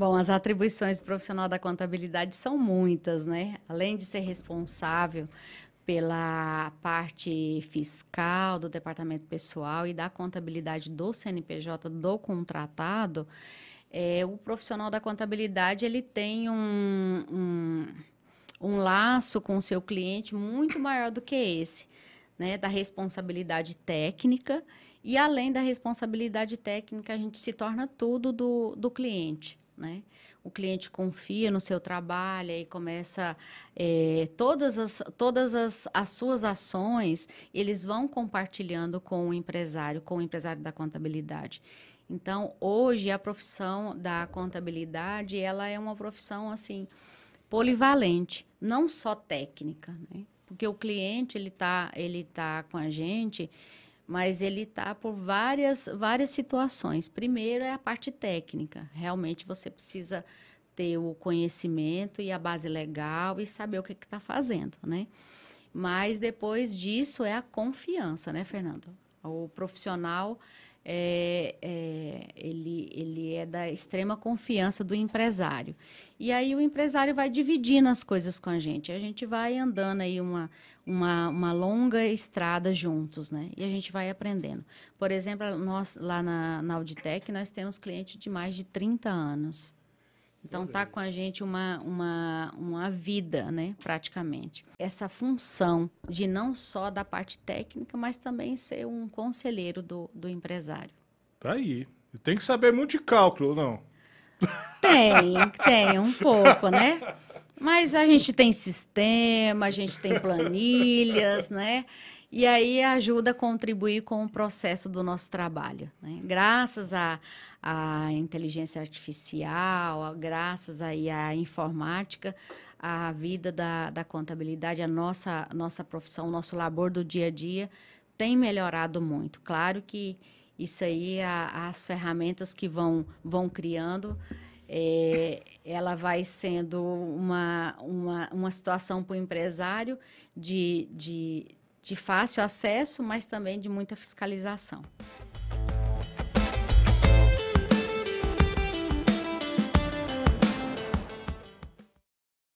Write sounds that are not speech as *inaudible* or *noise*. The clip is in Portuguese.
Bom, as atribuições do profissional da contabilidade são muitas, né? Além de ser responsável pela parte fiscal do departamento pessoal e da contabilidade do CNPJ do contratado, é, o profissional da contabilidade ele tem um, um, um laço com o seu cliente muito maior do que esse, né? Da responsabilidade técnica e além da responsabilidade técnica a gente se torna tudo do, do cliente. Né? O cliente confia no seu trabalho e começa é, todas, as, todas as, as suas ações, eles vão compartilhando com o empresário, com o empresário da contabilidade. Então, hoje a profissão da contabilidade, ela é uma profissão assim polivalente, não só técnica, né? Porque o cliente ele tá ele tá com a gente mas ele tá por várias várias situações. Primeiro é a parte técnica. Realmente você precisa ter o conhecimento e a base legal e saber o que está fazendo, né? Mas depois disso é a confiança, né, Fernando? O profissional é, é, ele, ele é da extrema confiança do empresário. E aí o empresário vai dividindo as coisas com a gente. A gente vai andando aí uma, uma, uma longa estrada juntos, né? E a gente vai aprendendo. Por exemplo, nós lá na, na Auditec, nós temos clientes de mais de 30 anos. Então tá com a gente uma, uma, uma vida, né, praticamente. Essa função de não só da parte técnica, mas também ser um conselheiro do, do empresário. Tá aí. Tem que saber muito de cálculo, não? Tem, *laughs* tem, um pouco, né? Mas a gente tem sistema, a gente tem planilhas, né? e aí ajuda a contribuir com o processo do nosso trabalho. Né? Graças à a, a, inteligência artificial, a, graças aí à informática, a vida da, da contabilidade, a nossa, nossa profissão, o nosso labor do dia a dia tem melhorado muito. Claro que isso aí, a, as ferramentas que vão, vão criando, é, ela vai sendo uma, uma, uma situação para o empresário de, de de fácil acesso, mas também de muita fiscalização.